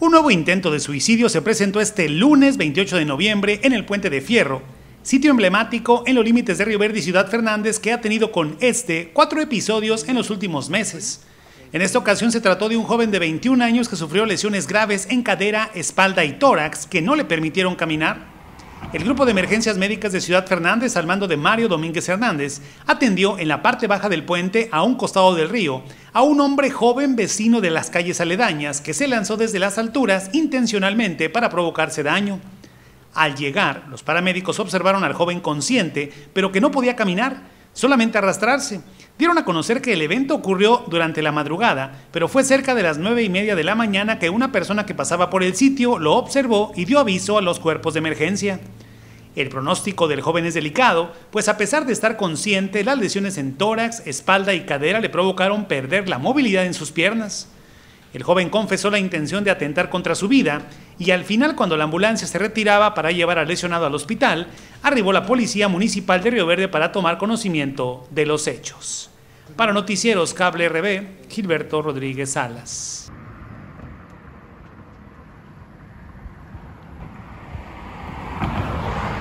Un nuevo intento de suicidio se presentó este lunes 28 de noviembre en el puente de Fierro, sitio emblemático en los límites de Río Verde y Ciudad Fernández que ha tenido con este cuatro episodios en los últimos meses. En esta ocasión se trató de un joven de 21 años que sufrió lesiones graves en cadera, espalda y tórax que no le permitieron caminar el grupo de emergencias médicas de Ciudad Fernández, al mando de Mario Domínguez Hernández, atendió en la parte baja del puente, a un costado del río, a un hombre joven vecino de las calles aledañas que se lanzó desde las alturas intencionalmente para provocarse daño. Al llegar, los paramédicos observaron al joven consciente, pero que no podía caminar, solamente arrastrarse. Dieron a conocer que el evento ocurrió durante la madrugada, pero fue cerca de las nueve y media de la mañana que una persona que pasaba por el sitio lo observó y dio aviso a los cuerpos de emergencia. El pronóstico del joven es delicado, pues a pesar de estar consciente, las lesiones en tórax, espalda y cadera le provocaron perder la movilidad en sus piernas. El joven confesó la intención de atentar contra su vida y al final cuando la ambulancia se retiraba para llevar al lesionado al hospital, arribó la Policía Municipal de Río Verde para tomar conocimiento de los hechos. Para Noticieros Cable RB, Gilberto Rodríguez Salas.